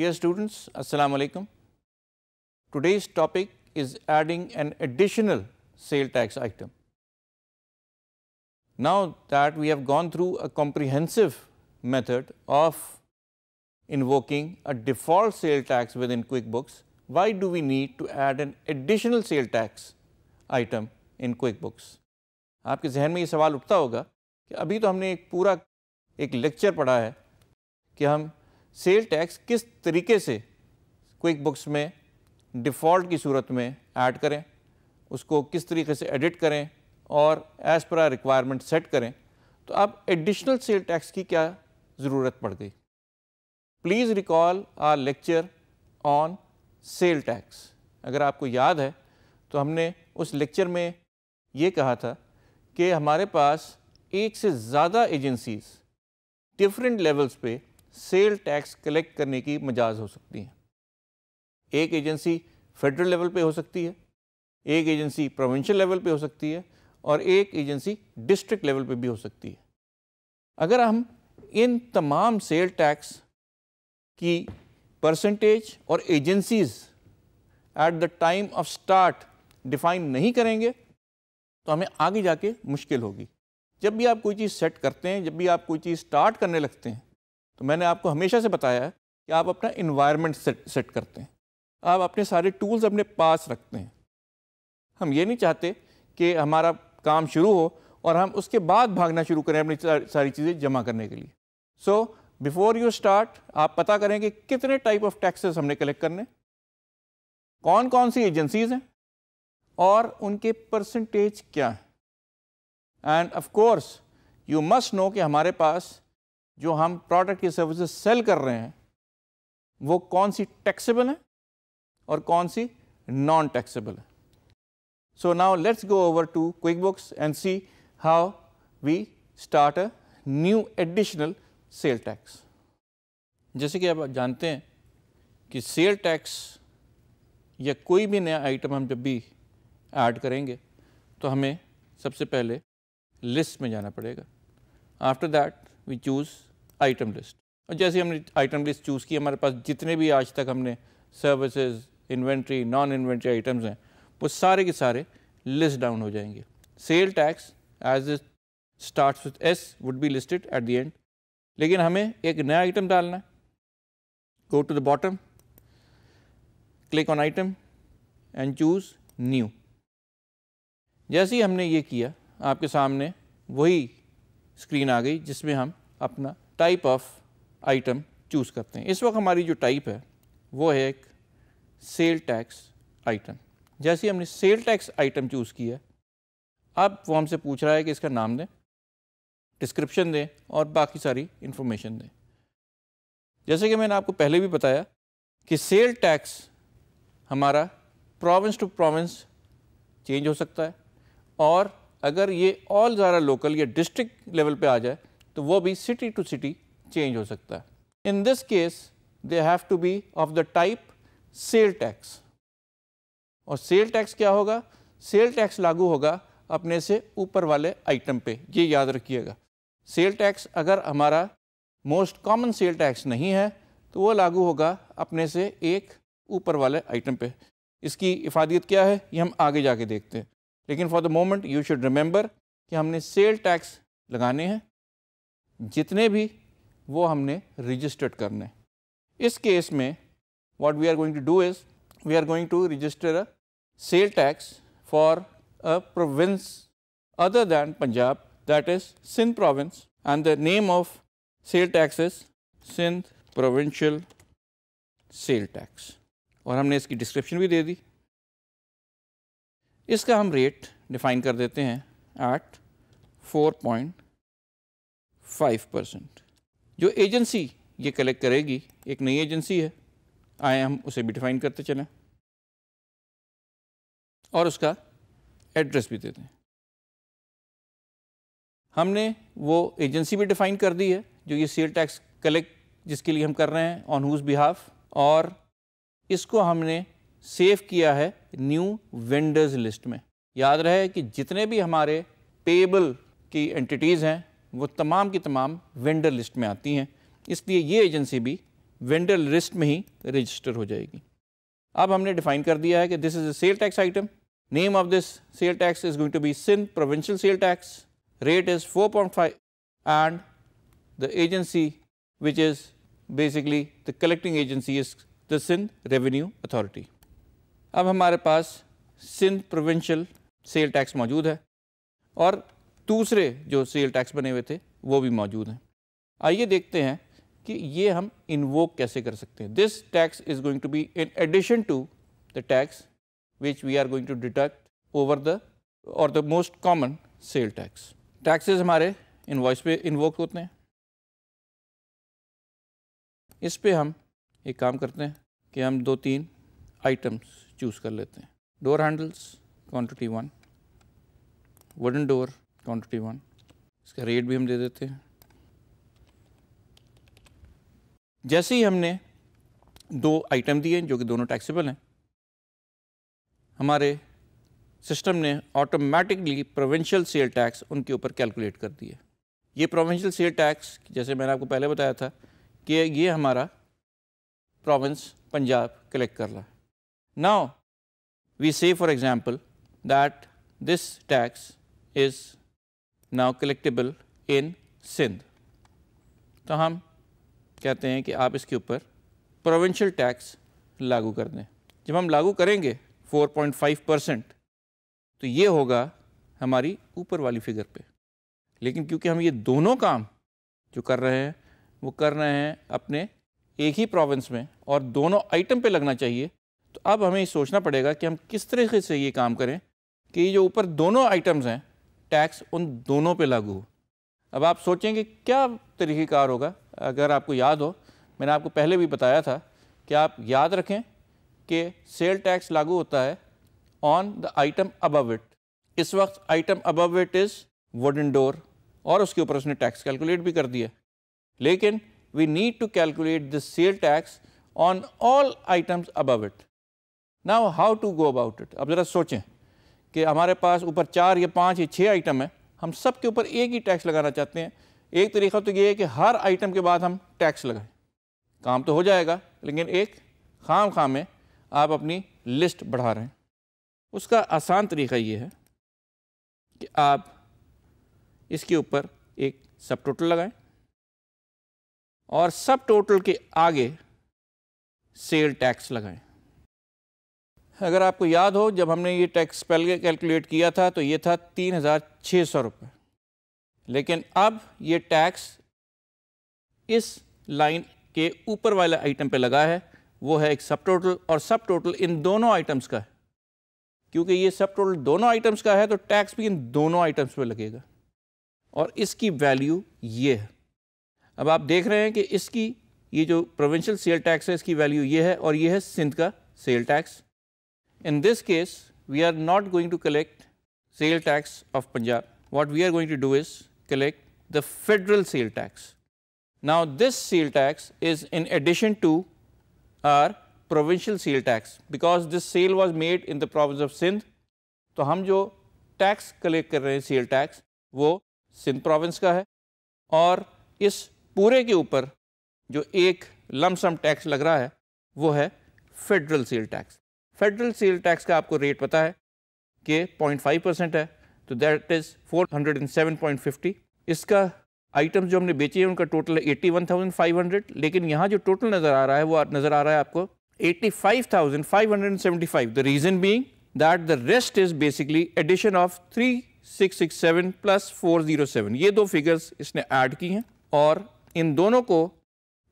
Dear students, Assalamu alaikum. Today's topic is adding an additional sale tax item. Now that we have gone through a comprehensive method of invoking a default sale tax within QuickBooks, why do we need to add an additional sale tax item in QuickBooks? आपके जहन में ये सवाल उठता होगा कि अभी तो हमने एक पूरा एक लेक्चर पढ़ा है कि हम सेल टैक्स किस तरीके से क्विक बुक्स में डिफ़ॉल्ट की सूरत में ऐड करें उसको किस तरीके से एडिट करें और एज़ पर रिक्वायरमेंट सेट करें तो अब एडिशनल सेल टैक्स की क्या ज़रूरत पड़ गई please recall our lecture on sale tax अगर आपको याद है तो हमने उस लेक्चर में ये कहा था कि हमारे पास एक से ज़्यादा एजेंसीज डिफरेंट लेवल्स पे सेल टैक्स कलेक्ट करने की मजाज हो सकती हैं एक एजेंसी फेडरल लेवल पे हो सकती है एक एजेंसी प्रोविंशियल लेवल पे हो सकती है और एक एजेंसी डिस्ट्रिक्ट लेवल पे भी हो सकती है अगर हम इन तमाम सेल टैक्स की परसेंटेज और agencies at the time of start define नहीं करेंगे तो हमें आगे जाके मुश्किल होगी जब भी आप कोई चीज़ सेट करते हैं जब भी आप कोई चीज़ स्टार्ट करने लगते हैं तो मैंने आपको हमेशा से बताया है कि आप अपना इन्वायरमेंट सेट सेट करते हैं आप अपने सारे टूल्स अपने पास रखते हैं हम ये नहीं चाहते कि हमारा काम शुरू हो और हम उसके बाद भागना शुरू करें अपनी सारी चीज़ें जमा करने के लिए सो बिफोर यू स्टार्ट आप पता करें कि कितने टाइप ऑफ टैक्सेस हमने कलेक्ट करने कौन कौन सी एजेंसीज हैं और उनके परसेंटेज क्या हैं and of course you must know कि हमारे पास जो हम प्रोडक्ट की सर्विसेज सेल कर रहे हैं वो कौन सी टैक्सेबल है और कौन सी नॉन टैक्सेबल है so now let's go over to QuickBooks and see how we start a new additional sale tax जैसे कि आप जानते हैं कि सेल टैक्स या कोई भी नया आइटम हम जब भी ऐड करेंगे तो हमें सबसे पहले लिस्ट में जाना पड़ेगा after that we choose item list और जैसे हमने आइटम लिस्ट चूज़ की हमारे पास जितने भी आज तक हमने services inventory non inventory items हैं वो सारे के सारे लिस्ट डाउन हो जाएंगे sale tax as it start with S would be listed at the end लेकिन हमें एक नया आइटम डालना है go to the bottom click on item and choose new जैसे ही हमने ये किया आपके सामने वही स्क्रीन आ गई जिसमें हम अपना टाइप ऑफ आइटम चूज़ करते हैं इस वक्त हमारी जो टाइप है वो है एक सेल टैक्स आइटम जैसे हमने सेल टैक्स आइटम चूज़ किया अब वो हमसे पूछ रहा है कि इसका नाम दें डिस्क्रिप्शन दें और बाकी सारी इन्फॉर्मेशन दें जैसे कि मैंने आपको पहले भी बताया कि सेल टैक्स हमारा प्रोविंस टू प्रोविंस चेंज हो सकता है और अगर ये ऑल ज़्यादा लोकल या डिस्ट्रिक्ट लेवल पे आ जाए तो वो भी सिटी टू सिटी चेंज हो सकता है in this case they have to be of the type sale tax और सेल टैक्स क्या होगा सेल टैक्स लागू होगा अपने से ऊपर वाले आइटम पे ये याद रखिएगा सेल टैक्स अगर हमारा मोस्ट कॉमन सेल टैक्स नहीं है तो वो लागू होगा अपने से एक ऊपर वाले आइटम पे इसकी इफादियत क्या है ये हम आगे जाके देखते हैं लेकिन for the moment you should remember कि हमने सेल टैक्स लगाने हैं जितने भी वो हमने रजिस्टर्ड करने इस केस में what we are going to do is we are going to register a sale tax for a province other than Punjab that is Sindh province and the name of sale tax Sindh provincial sale tax और हमने इसकी description भी दे दी इसका हम rate define कर देते हैं at four point five percent जो एजेंसी ये कलेक्ट करेगी एक नई एजेंसी है आए हम उसे भी डिफाइन करते चलें और उसका एड्रेस भी देते हैं हमने वो एजेंसी भी डिफाइन कर दी है जो ये सेल टैक्स कलेक्ट जिसके लिए हम कर रहे हैं ऑन हुज बिहाफ और इसको हमने सेव किया है न्यू वेंडर्स लिस्ट में याद रहे कि जितने भी हमारे पेबल की एंटिटीज़ हैं वो तमाम की तमाम वेंडर लिस्ट में आती हैं इसलिए ये एजेंसी भी वेंडर लिस्ट में ही रजिस्टर हो जाएगी अब हमने डिफाइन कर दिया है कि this is a sale tax item name of this sale tax is going to be Sindh provincial sale tax rate is 4.5 and the agency which is basically the collecting agency is the Sindh revenue authority अब हमारे पास Sindh provincial sale tax मौजूद है और दूसरे जो sale tax बने हुए थे वो भी मौजूद हैं आइए देखते हैं कि ये हम इन्वोक कैसे कर सकते हैं this tax is going to be in addition to the tax which we are going to detect over the और the most common sale tax taxes हमारे इन्वॉइस पे इन्वोक होते हैं इस पे हम एक काम करते हैं कि हम दो तीन आइटम्स चूज़ कर लेते हैं door handles quantity one wooden door quantity one इसका रेट भी हम दे देते हैं जैसे ही हमने दो आइटम दिए जो कि दोनों टैक्सेबल हैं हमारे सिस्टम ने ऑटोमेटिकली प्रोविंशियल सेल टैक्स उनके ऊपर कैलकुलेट कर दिया ये प्रोविंशियल सेल टैक्स जैसे मैंने आपको पहले बताया था कि ये हमारा प्रोविंस पंजाब कलेक्ट कर रहा है now we say for example that this tax is now collectible in Sindh. तो हम कहते हैं कि आप इसके ऊपर प्रोविंशियल टैक्स लागू कर दें जब हम लागू करेंगे 4.5 परसेंट तो ये होगा हमारी ऊपर वाली फिगर पे लेकिन क्योंकि हम ये दोनों काम जो कर रहे हैं वो कर रहे हैं अपने एक ही प्रोविंस में और दोनों आइटम पे लगना चाहिए तो अब हमें सोचना पड़ेगा कि हम किस तरीके से ये काम करें कि जो ऊपर दोनों आइटम्स हैं टैक्स उन दोनों पे लागू हो अब आप सोचेंगे क्या तरीक़ेकार होगा अगर आपको याद हो मैंने आपको पहले भी बताया था कि आप याद रखें कि सेल टैक्स लागू होता है on the item above it इस वक्त item above it is wooden door और उसके ऊपर उसने टैक्स कैलकुलेट भी कर दिया लेकिन we need to calculate the sale tax on all items above it now how to go about it अब ज़रा सोचें कि हमारे पास ऊपर चार या पाँच या छः आइटम है हम सब के ऊपर एक ही टैक्स लगाना चाहते हैं एक तरीका तो ये है कि हर आइटम के बाद हम टैक्स लगाएं काम तो हो जाएगा लेकिन एक खाम खाम में आप अपनी लिस्ट बढ़ा रहे हैं उसका आसान तरीका ये है कि आप इसके ऊपर एक सब टोटल लगाएं और सब टोटल के आगे सेल टैक्स लगाएं अगर आपको याद हो जब हमने ये टैक्स पहले कैलकुलेट किया था तो ये था तीन हज़ार छः सौ रुपये लेकिन अब ये टैक्स इस लाइन के ऊपर वाले आइटम पे लगा है वो है एक सब टोटल और सब टोटल इन दोनों आइटम्स का है क्योंकि ये सब टोटल दोनों आइटम्स का है तो टैक्स भी इन दोनों आइटम्स पर लगेगा और इसकी वैल्यू ये है अब आप देख रहे हैं कि इसकी ये जो प्रोविंशियल सेल टैक्स है इसकी वैल्यू ये है और ये है सिंध का sale tax In this case, we are not going to collect sale tax of Punjab. What we are going to do is collect the federal sale tax. Now, this sale tax is in addition to our provincial sale tax because this sale was made in the province of Sindh. So, हम jo tax collect कर रहे tax, sale Sindh province Sindh province का है और इस पूरे के ऊपर जो एक लमसम टैक्स लग रहा है वो है federal sale federal sale tax का आपको रेट पता है कि पॉइंट फाइव परसेंट है तो that is four hundred and seven point fifty इसका आइटम्स जो हमने बेची है उनका टोटल है eighty one thousand five hundred लेकिन यहाँ जो टोटल नज़र आ रहा है वो नज़र आ रहा है आपको eighty five thousand five hundred and seventy five the reason being that the rest is basically addition of three six six seven plus four zero seven ये दो फिगर्स इसने ऐड की हैं और इन दोनों को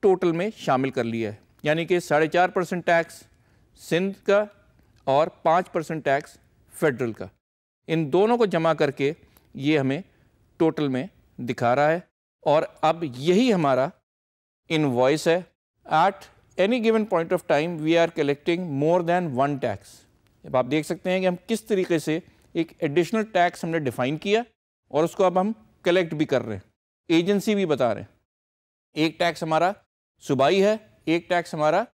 टोटल में शामिल कर लिया है यानी कि साढ़े चार परसेंट टैक्स सिंध का और पाँच परसेंट टैक्स फेडरल का इन दोनों को जमा करके ये हमें टोटल में दिखा रहा है और अब यही हमारा इनवॉइस है at any given point of time we are collecting more than one tax अब आप देख सकते हैं कि हम किस तरीके से एक एडिशनल टैक्स हमने डिफाइन किया और उसको अब हम कलेक्ट भी कर रहे हैं एजेंसी भी बता रहे हैं एक टैक्स हमारा सूबाई है एक टैक्स हमारा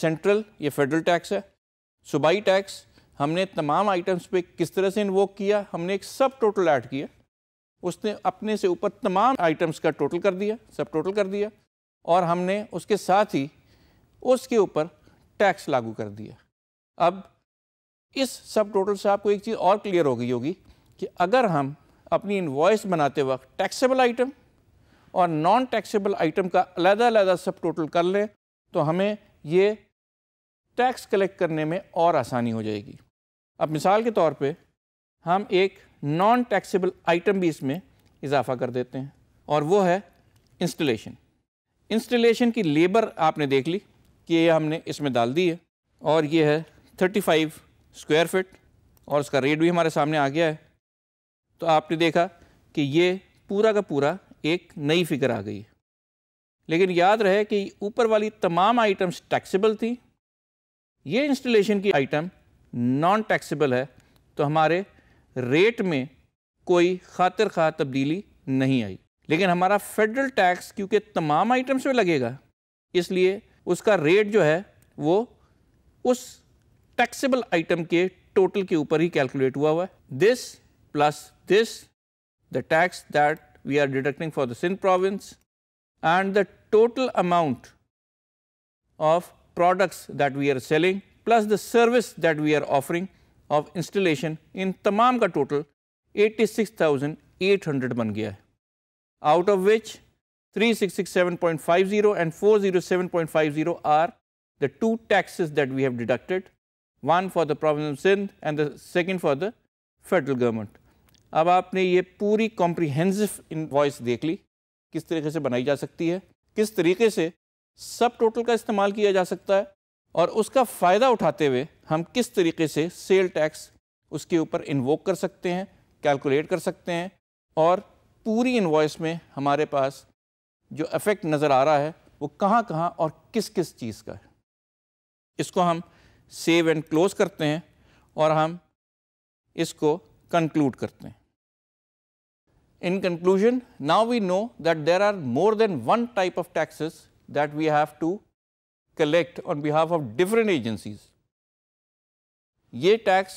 सेंट्रल या फेडरल टैक्स है सुबाई टैक्स हमने तमाम आइटम्स पे किस तरह से इन्वोक किया हमने एक सब टोटल ऐड किया उसने अपने से ऊपर तमाम आइटम्स का टोटल कर दिया सब टोटल कर दिया और हमने उसके साथ ही उसके ऊपर टैक्स लागू कर दिया अब इस सब टोटल से आपको एक चीज़ और क्लियर हो गई होगी कि अगर हम अपनी इन्वॉइस बनाते वक्त टैक्सेबल आइटम और नॉन टैक्सेबल आइटम का अलग अलहदा सब टोटल कर लें तो हमें ये टैक्स कलेक्ट करने में और आसानी हो जाएगी अब मिसाल के तौर पे हम एक नॉन टैक्सेबल आइटम भी इसमें इजाफा कर देते हैं और वो है इंस्टॉलेशन इंस्टॉलेशन की लेबर आपने देख ली कि ये हमने इसमें डाल दी है और ये है थर्टी फाइव स्क्वायर फिट और उसका रेट भी हमारे सामने आ गया है तो आपने देखा कि ये पूरा का पूरा एक नई फिगर आ गई लेकिन याद रहे कि ऊपर वाली तमाम आइटम्स टैक्सेबल थी ये इंस्टॉलेशन की आइटम नॉन टैक्सेबल है तो हमारे रेट में कोई खातिर खा तब्दीली नहीं आई लेकिन हमारा फेडरल टैक्स क्योंकि तमाम आइटम्स में लगेगा इसलिए उसका रेट जो है वो उस टैक्सेबल आइटम के टोटल के ऊपर ही कैलकुलेट हुआ हुआ है this plus this the tax that we are deducting for the Sindh province and the total amount of products that we are selling plus the service that we are offering of installation in tamam ka total 86,800 ban gaya out of which 3667.50 and 407.50 are the two taxes that we have deducted, one for the province of Sindh and the second for the federal government. अब आपने ये पूरी comprehensive invoice देख ली किस तरीके से बनाई सब टोटल का इस्तेमाल किया जा सकता है और उसका फ़ायदा उठाते हुए हम किस तरीके से सेल टैक्स उसके ऊपर इन्वोक कर सकते हैं कैलकुलेट कर सकते हैं और पूरी इन्वॉइस में हमारे पास जो इफ़ेक्ट नज़र आ रहा है वो कहाँ कहाँ और किस किस चीज़ का है इसको हम सेव एंड क्लोज़ करते हैं और हम इसको कंक्लूड करते हैं in conclusion now we know that there are more than one type of taxes that we have to collect on behalf of different agencies. ये टैक्स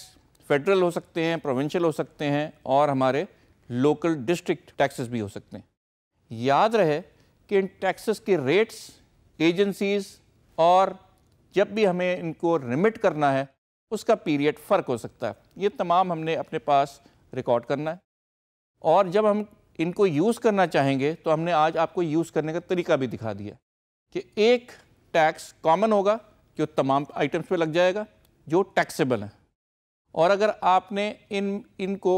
फेडरल हो सकते हैं प्रोविंशियल हो सकते हैं और हमारे लोकल डिस्ट्रिक्ट टैक्सेस भी हो सकते हैं याद रहे कि इन टैक्सेस के रेट्स एजेंसीज और जब भी हमें इनको रिमिट करना है उसका पीरियड फ़र्क हो सकता है ये तमाम हमने अपने पास रिकॉर्ड करना है और जब हम इनको यूज़ करना चाहेंगे तो हमने आज आपको यूज़ करने का तरीका भी दिखा दिया कि एक टैक्स कॉमन होगा कि वो तमाम आइटम्स पे लग जाएगा जो टैक्सेबल हैं और अगर आपने इन इनको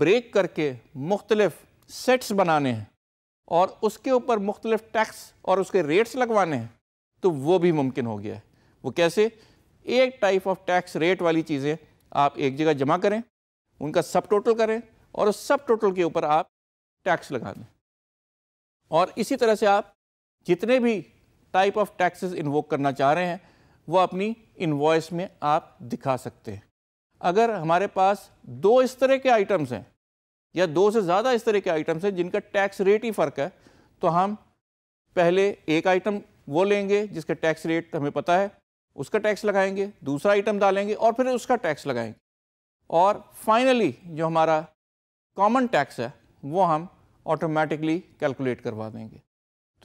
ब्रेक करके मुख्तलिफ़ सेट्स बनाने हैं और उसके ऊपर मुख्तलिफ टैक्स और उसके रेट्स लगवाने हैं तो वो भी मुमकिन हो गया है वो कैसे एक टाइप ऑफ टैक्स रेट वाली चीज़ें आप एक जगह जमा करें उनका सब टोटल करें और उस सब टोटल के ऊपर आप टैक्स लगा दें और इसी तरह से आप जितने भी टाइप ऑफ टैक्सेस इन्वोक करना चाह रहे हैं वो अपनी इन्वॉइस में आप दिखा सकते हैं अगर हमारे पास दो इस तरह के आइटम्स हैं या दो से ज़्यादा इस तरह के आइटम्स हैं जिनका टैक्स रेट ही फ़र्क है तो हम पहले एक आइटम वो लेंगे जिसका टैक्स रेट हमें पता है उसका टैक्स लगाएंगे दूसरा आइटम डालेंगे और फिर उसका टैक्स लगाएंगे और फाइनली जो हमारा कॉमन टैक्स है वो हम ऑटोमेटिकली कैलकुलेट करवा देंगे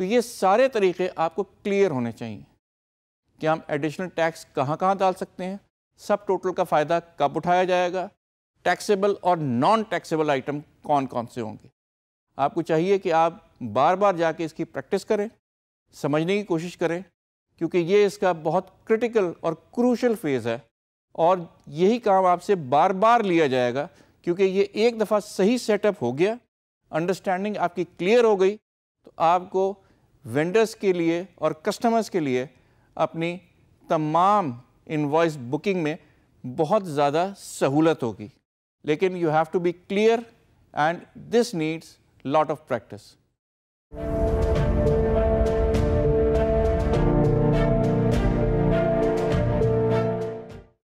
तो ये सारे तरीके आपको क्लियर होने चाहिए कि हम एडिशनल टैक्स कहाँ कहाँ डाल सकते हैं सब टोटल का फ़ायदा कब उठाया जाएगा टैक्सेबल और नॉन टैक्सेबल आइटम कौन कौन से होंगे आपको चाहिए कि आप बार बार जाके इसकी प्रैक्टिस करें समझने की कोशिश करें क्योंकि ये इसका बहुत क्रिटिकल और क्रूशल फेज़ है और यही काम आपसे बार बार लिया जाएगा क्योंकि ये एक दफ़ा सही सेटअप हो गया अंडरस्टैंडिंग आपकी क्लियर हो गई तो आपको वेंडर्स के लिए और कस्टमर्स के लिए अपनी तमाम इन्वॉइस बुकिंग में बहुत ज़्यादा सहूलत होगी लेकिन you have to be clear and this needs lot of practice